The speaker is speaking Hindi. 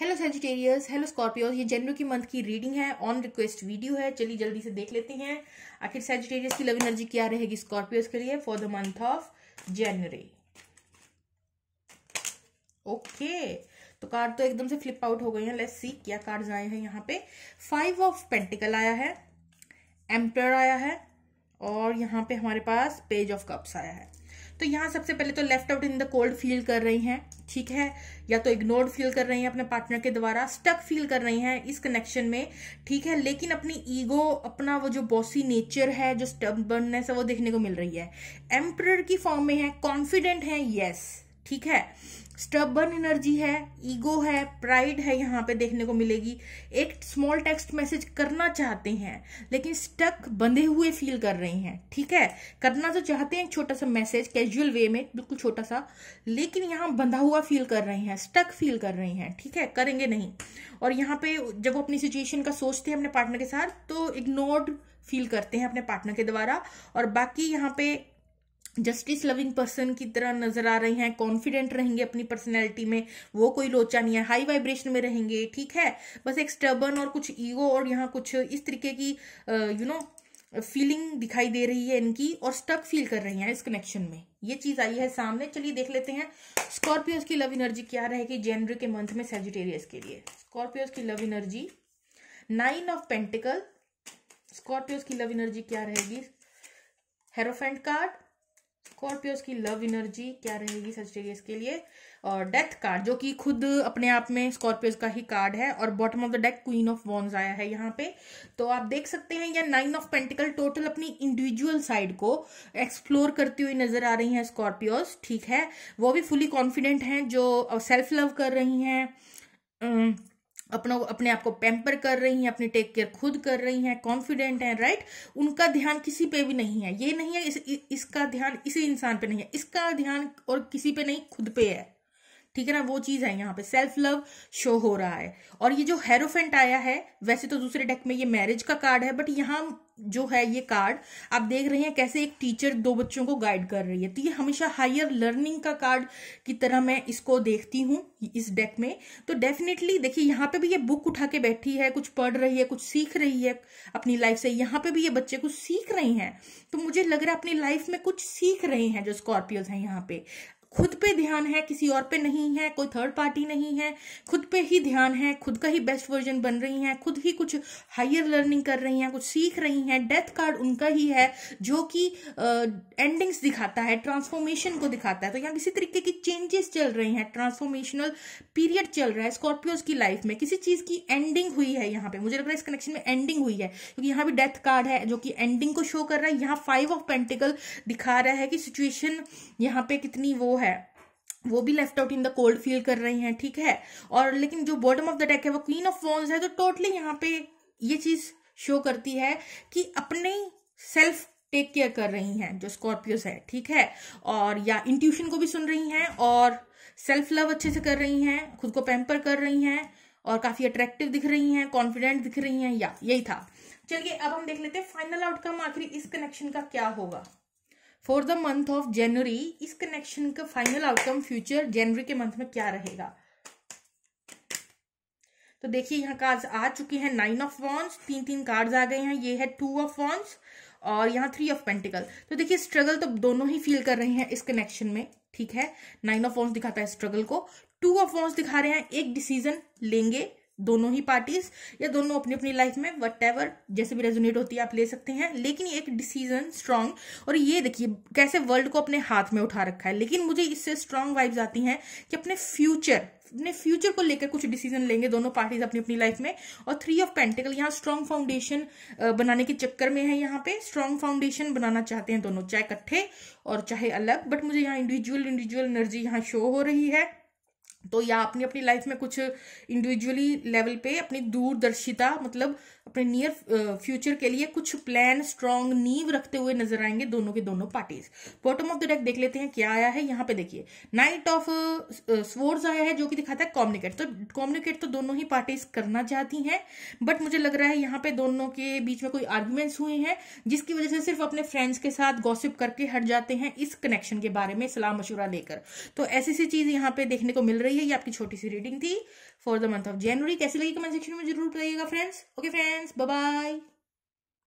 हेलो सेजिटेरियस हेलो स्कॉर्पियो ये जनवरी की मंथ की रीडिंग है ऑन रिक्वेस्ट वीडियो है चलिए जल्दी से देख लेते हैं आखिर सेजिटेरियस की लव एनर्जी क्या रहेगी स्कॉर्पियोज के लिए for the month of January okay तो कार्ड तो एकदम से फ्लिप आउट हो गई है लेट्स सी क्या कार्ड आए हैं यहाँ पे फाइव ऑफ पेंटिकल आया है एम्पर आया है और यहाँ पे हमारे पास पेज ऑफ कप्स आया है तो यहाँ सबसे पहले तो left out in the cold feel कर रही हैं ठीक है या तो इग्नोर्ड फील कर रही हैं अपने पार्टनर के द्वारा स्टक फील कर रही हैं इस कनेक्शन में ठीक है लेकिन अपनी ईगो अपना वो जो बॉसी नेचर है जो स्टबर्ननेस है वो देखने को मिल रही है एम्प्रर की फॉर्म में है कॉन्फिडेंट है येस yes. ठीक है स्टबर्न एनर्जी है ईगो है प्राइड है यहाँ पे देखने को मिलेगी एक स्मॉल टेक्स्ट मैसेज करना चाहते हैं लेकिन स्टक बंधे हुए फील कर रहे हैं ठीक है करना तो चाहते हैं छोटा सा मैसेज कैजुअल वे में बिल्कुल छोटा सा लेकिन यहाँ बंधा हुआ फील कर रहे हैं स्टक फील कर रहे हैं ठीक है करेंगे नहीं और यहाँ पे जब वो अपनी सिचुएशन का सोचते हैं अपने पार्टनर के साथ तो इग्नोर्ड फील करते हैं अपने पार्टनर के द्वारा और बाकी यहाँ पे जस्टिस लविंग पर्सन की तरह नजर आ रहे हैं कॉन्फिडेंट रहेंगे अपनी पर्सनैलिटी में वो कोई लोचा नहीं है हाई वाइब्रेशन में रहेंगे ठीक है बस एक स्टर्बन और कुछ ईगो और यहाँ कुछ इस तरीके की यू नो फीलिंग दिखाई दे रही है इनकी और स्टक फील कर रही हैं इस कनेक्शन में ये चीज आई है सामने चलिए देख लेते हैं स्कॉर्पियोज की लव एनर्जी क्या रहेगी जनवरी के मंथ में सेजिटेरियस के लिए स्कॉर्पियोज की love energy nine of pentacles Scorpios की लव एनर्जी क्या रहेगी हेरोफेंट कार्ड स्कॉर्पियोज की लव एनर्जी क्या रहेगी सचटेरियस के लिए और डेथ कार्ड जो कि खुद अपने आप में स्कॉर्पियोज का ही कार्ड है और bottom of the deck queen of wands आया है यहाँ पे तो आप देख सकते हैं या नाइन ऑफ पेंटिकल टोटल अपनी इंडिविजुअल साइड को एक्सप्लोर करती हुई नजर आ रही हैं स्कॉर्पियोज ठीक है वो भी फुली कॉन्फिडेंट हैं जो सेल्फ लव कर रही हैं अपनों अपने आप को पैम्पर कर रही हैं अपनी टेक केयर खुद कर रही हैं कॉन्फिडेंट हैं राइट उनका ध्यान किसी पे भी नहीं है ये नहीं है इस, इसका ध्यान इसी इंसान पे नहीं है इसका ध्यान और किसी पे नहीं खुद पे है ठीक है ना वो चीज है यहाँ पे सेल्फ लव शो हो रहा है और ये जो हेरोफेंट आया है वैसे तो दूसरे डेक में ये मैरिज का कार्ड है बट यहाँ जो है ये कार्ड आप देख रहे हैं कैसे एक टीचर दो बच्चों को गाइड कर रही है तो ये हमेशा हायर लर्निंग का कार्ड की तरह मैं इसको देखती हूँ इस डेक में तो डेफिनेटली देखिए यहाँ पे भी ये बुक उठा के बैठी है कुछ पढ़ रही है कुछ सीख रही है अपनी लाइफ से यहाँ पे भी ये बच्चे कुछ सीख रहे हैं तो मुझे लग रहा है अपनी लाइफ में कुछ सीख रहे हैं जो स्कॉर्पियोज हैं यहाँ पे खुद पे ध्यान है किसी और पे नहीं है कोई थर्ड पार्टी नहीं है खुद पे ही ध्यान है खुद का ही बेस्ट वर्जन बन रही हैं खुद ही कुछ हायर लर्निंग कर रही हैं कुछ सीख रही हैं डेथ कार्ड उनका ही है जो कि एंडिंग्स दिखाता है ट्रांसफॉर्मेशन को दिखाता है तो यहाँ किसी तरीके की चेंजेस चल रही हैं ट्रांसफॉर्मेशनल पीरियड चल रहा है स्कॉर्पियोज की लाइफ में किसी चीज की एंडिंग हुई है यहाँ पे मुझे लग रहा है इस कनेक्शन में एंडिंग हुई है क्योंकि यहाँ भी डेथ कार्ड है जो कि एंडिंग को शो कर रहा है यहाँ फाइव ऑफ पेंटिकल दिखा रहा है कि सिचुएशन यहाँ पे कितनी वो है वो भी left out in the cold feel कर रही हैं ठीक है और लेकिन जो बॉटम ऑफ द डेक है वो क्वीन ऑफ वॉन्स है तो टोटली यहाँ पे ये चीज शो करती है कि अपने सेल्फ टेक केयर कर रही हैं जो स्कॉर्पियोस है ठीक है और या इंट्यूशन को भी सुन रही हैं और सेल्फ लव अच्छे से कर रही हैं खुद को पैम्पर कर रही हैं और काफी अट्रैक्टिव दिख रही हैं कॉन्फिडेंट दिख रही हैं या यही था चलिए अब हम देख लेते हैं फाइनल आउटकम आखिरी इस कनेक्शन का क्या होगा for the month of January इस कनेक्शन का फाइनल आउटकम फ्यूचर जनवरी के मंथ में क्या रहेगा तो देखिए यहाँ कार्ड आ चुके हैं नाइन ऑफ वॉन्स तीन तीन कार्ड्स आ गए हैं ये है टू ऑफ वॉन्स और यहाँ थ्री ऑफ पेंटिकल तो देखिए स्ट्रगल तो दोनों ही फील कर रहे हैं इस कनेक्शन में ठीक है नाइन ऑफ वॉन्स दिखाता है स्ट्रगल को टू ऑफ वॉन्स दिखा रहे हैं एक डिसीजन लेंगे दोनों ही पार्टीज या दोनों अपनी अपनी लाइफ में वट एवर जैसे भी रेजोनेट होती है आप ले सकते हैं लेकिन ये एक डिसीजन स्ट्रांग और ये देखिए कैसे वर्ल्ड को अपने हाथ में उठा रखा है लेकिन मुझे इससे स्ट्रांग वाइब्स आती हैं कि अपने फ्यूचर अपने फ्यूचर को लेकर कुछ डिसीजन लेंगे दोनों पार्टीज अपनी अपनी लाइफ में और थ्री ऑफ पेंटिकल यहाँ स्ट्रांग फाउंडेशन बनाने के चक्कर में है यहाँ पे स्ट्रांग फाउंडेशन बनाना चाहते हैं दोनों चाहे इकट्ठे और चाहे अलग बट मुझे यहाँ इंडिविजुअल इंडिविजुअल एनर्जी यहाँ शो हो रही है तो या आपने अपनी लाइफ में कुछ इंडिविजुअली लेवल पे अपनी दूरदर्शिता मतलब अपने नियर फ्यूचर के लिए कुछ प्लान स्ट्रॉन्ग नींव रखते हुए नजर आएंगे दोनों के दोनों parties bottom of the deck देख लेते हैं क्या आया है यहाँ पे देखिए नाइट ऑफ स्वर्स आया है जो कि दिखाता है कॉम्युनिकेट तो कॉम्युनिकेट तो दोनों ही पार्टीज करना चाहती हैं बट मुझे लग रहा है यहाँ पे दोनों के बीच में कोई आर्ग्यूमेंट्स हुए हैं जिसकी वजह से सिर्फ अपने फ्रेंड्स के साथ गॉसिप करके हट जाते हैं इस कनेक्शन के बारे में सलाह मशुरा लेकर तो ऐसी ऐसी चीज यहाँ पे देखने को मिल रही रही है ये आपकी छोटी सी रीडिंग थी for the month of January कैसी लगी कमेंट सेक्शन में जरूर बताइएगा फ्रेंड्स ओके फ्रेंड्स बाय